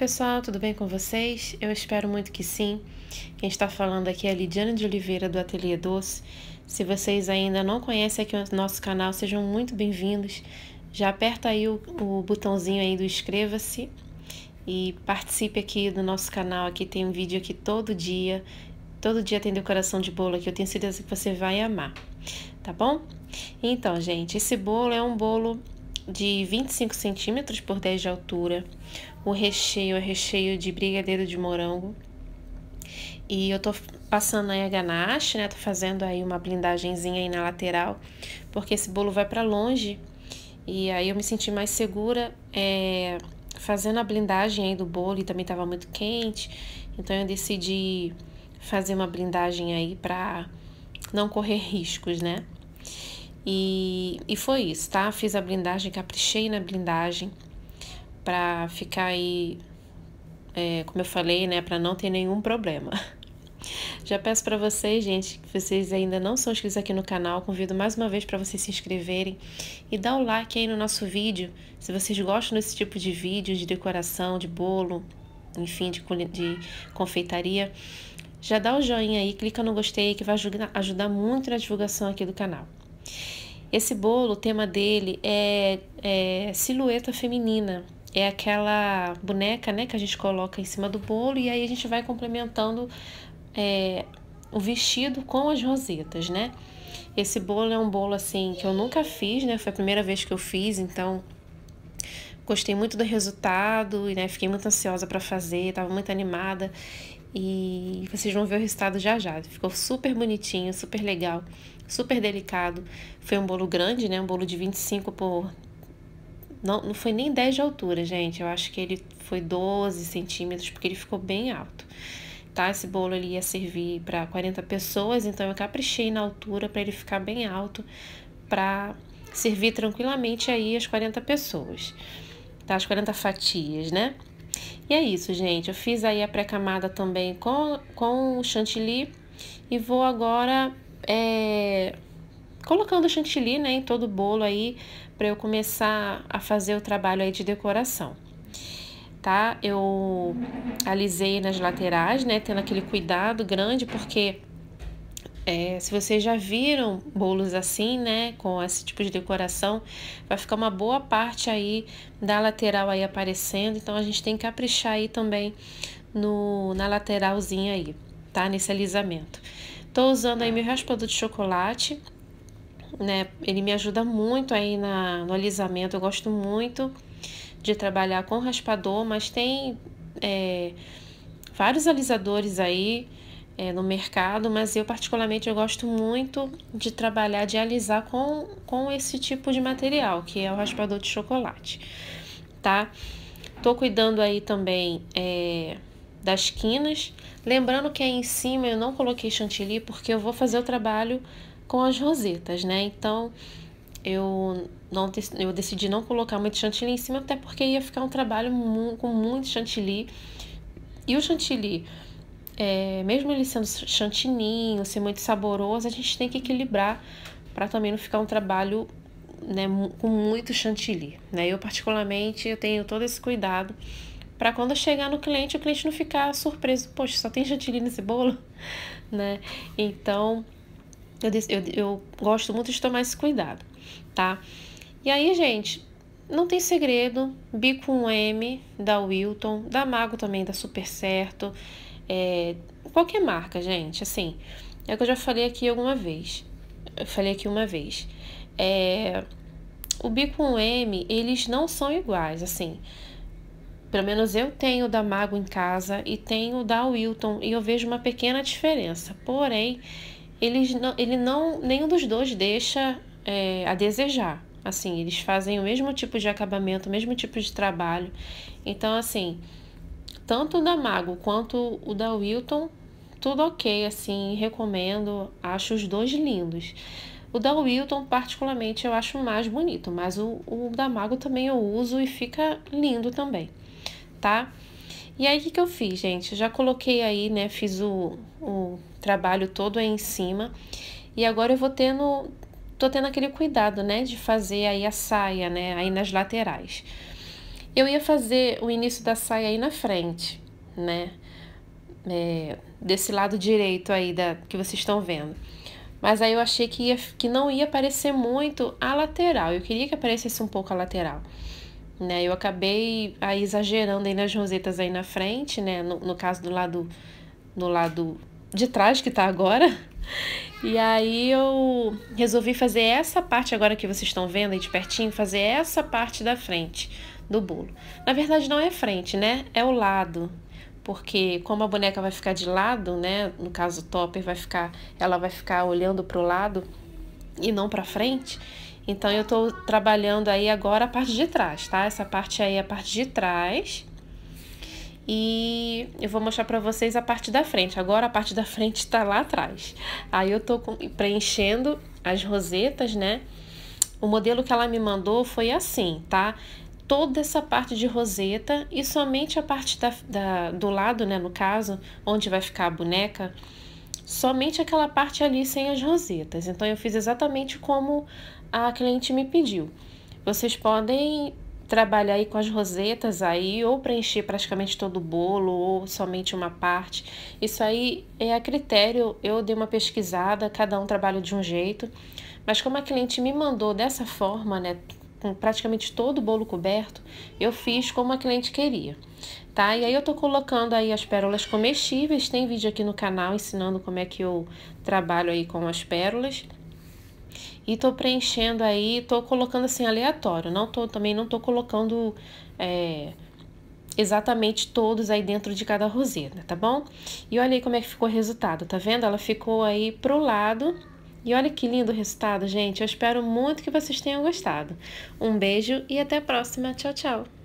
pessoal, tudo bem com vocês? Eu espero muito que sim. Quem está falando aqui é a Lidiana de Oliveira do Ateliê Doce. Se vocês ainda não conhecem aqui o nosso canal, sejam muito bem-vindos. Já aperta aí o, o botãozinho aí do inscreva-se e participe aqui do nosso canal. Aqui tem um vídeo aqui todo dia. Todo dia tem decoração de bolo aqui. Eu tenho certeza que você vai amar, tá bom? Então, gente, esse bolo é um bolo de 25 centímetros por 10 de altura o recheio é recheio de brigadeiro de morango. E eu tô passando aí a ganache, né? Tô fazendo aí uma blindagenzinha aí na lateral, porque esse bolo vai para longe. E aí eu me senti mais segura é, fazendo a blindagem aí do bolo e também tava muito quente. Então eu decidi fazer uma blindagem aí para não correr riscos, né? E, e foi isso, tá? Fiz a blindagem, caprichei na blindagem para ficar aí, é, como eu falei, né, para não ter nenhum problema. Já peço para vocês, gente, que vocês ainda não são inscritos aqui no canal, convido mais uma vez para vocês se inscreverem e dar o like aí no nosso vídeo, se vocês gostam desse tipo de vídeo, de decoração, de bolo, enfim, de, de confeitaria. Já dá o joinha aí, clica no gostei que vai ajudar, ajudar muito na divulgação aqui do canal. Esse bolo, o tema dele é, é silhueta feminina, é aquela boneca, né, que a gente coloca em cima do bolo e aí a gente vai complementando é, o vestido com as rosetas, né? Esse bolo é um bolo assim que eu nunca fiz, né? Foi a primeira vez que eu fiz, então gostei muito do resultado e né, fiquei muito ansiosa para fazer, estava muito animada e vocês vão ver o resultado já já. Ficou super bonitinho, super legal, super delicado. Foi um bolo grande, né? Um bolo de 25 por não, não foi nem 10 de altura, gente. Eu acho que ele foi 12 centímetros, porque ele ficou bem alto. Tá? Esse bolo ele ia servir para 40 pessoas, então eu caprichei na altura para ele ficar bem alto, para servir tranquilamente aí as 40 pessoas. Tá? As 40 fatias, né? E é isso, gente. Eu fiz aí a pré-camada também com, com o chantilly e vou agora é, colocando chantilly né, em todo o bolo aí para eu começar a fazer o trabalho aí de decoração. Tá? Eu alisei nas laterais, né, tendo aquele cuidado grande porque é, se vocês já viram bolos assim, né, com esse tipo de decoração, vai ficar uma boa parte aí da lateral aí aparecendo, então a gente tem que caprichar aí também no, na lateralzinha aí, tá, nesse alisamento. Tô usando aí meu raspador de chocolate, né? Ele me ajuda muito aí na, no alisamento. Eu gosto muito de trabalhar com raspador, mas tem é, vários alisadores aí é, no mercado, mas eu particularmente eu gosto muito de trabalhar, de alisar com, com esse tipo de material, que é o raspador de chocolate, tá? Tô cuidando aí também é, das quinas. Lembrando que aí em cima eu não coloquei chantilly, porque eu vou fazer o trabalho com as rosetas, né? Então eu não eu decidi não colocar muito chantilly em cima, até porque ia ficar um trabalho com muito chantilly. E o chantilly, é, mesmo ele sendo chantininho, ser muito saboroso, a gente tem que equilibrar para também não ficar um trabalho né, com muito chantilly. Né? Eu, particularmente, eu tenho todo esse cuidado para quando chegar no cliente, o cliente não ficar surpreso, poxa, só tem chantilly nesse bolo, né? Então, eu, eu, eu gosto muito de tomar esse cuidado, tá? E aí, gente, não tem segredo. Bico 1M da Wilton, da Mago também dá super certo. É, qualquer marca, gente, assim, é o que eu já falei aqui alguma vez. Eu falei aqui uma vez. É, o bico 1M, eles não são iguais, assim. Pelo menos eu tenho da Mago em casa e tenho da Wilton e eu vejo uma pequena diferença. Porém, eles não, ele não, nenhum dos dois deixa é, a desejar. Assim, eles fazem o mesmo tipo de acabamento, o mesmo tipo de trabalho. Então, assim, tanto o da Mago quanto o da Wilton, tudo ok, assim, recomendo. Acho os dois lindos. O da Wilton, particularmente, eu acho mais bonito, mas o, o da Mago também eu uso e fica lindo também, tá? E aí, o que, que eu fiz, gente? Eu já coloquei aí, né? Fiz o, o trabalho todo aí em cima. E agora eu vou tendo, tô tendo aquele cuidado, né? De fazer aí a saia, né? Aí nas laterais. Eu ia fazer o início da saia aí na frente, né? É, desse lado direito aí da, que vocês estão vendo. Mas aí eu achei que, ia, que não ia aparecer muito a lateral. Eu queria que aparecesse um pouco a lateral né? Eu acabei aí ah, exagerando aí nas rosetas aí na frente, né? No, no caso do lado, do lado de trás que tá agora. E aí eu resolvi fazer essa parte agora que vocês estão vendo aí de pertinho, fazer essa parte da frente do bolo. Na verdade não é frente, né? É o lado. Porque como a boneca vai ficar de lado, né? No caso o topper vai ficar, ela vai ficar olhando pro lado e não para frente. Então eu tô trabalhando aí agora a parte de trás, tá? Essa parte aí é a parte de trás. E eu vou mostrar para vocês a parte da frente. Agora a parte da frente está lá atrás. Aí eu tô preenchendo as rosetas, né? O modelo que ela me mandou foi assim, tá? Toda essa parte de roseta e somente a parte da, da, do lado, né? No caso, onde vai ficar a boneca, somente aquela parte ali sem as rosetas. Então, eu fiz exatamente como a cliente me pediu. Vocês podem trabalhar aí com as rosetas aí, ou preencher praticamente todo o bolo, ou somente uma parte. Isso aí é a critério, eu dei uma pesquisada, cada um trabalha de um jeito. Mas como a cliente me mandou dessa forma, né, com praticamente todo o bolo coberto, eu fiz como a cliente queria, tá? E aí eu tô colocando aí as pérolas comestíveis, tem vídeo aqui no canal ensinando como é que eu trabalho aí com as pérolas. E tô preenchendo aí, tô colocando assim aleatório, não tô também não tô colocando é, exatamente todos aí dentro de cada roseta, tá bom? E olha aí como é que ficou o resultado, tá vendo? Ela ficou aí pro lado e olha que lindo o resultado, gente. Eu espero muito que vocês tenham gostado. Um beijo e até a próxima. Tchau, tchau.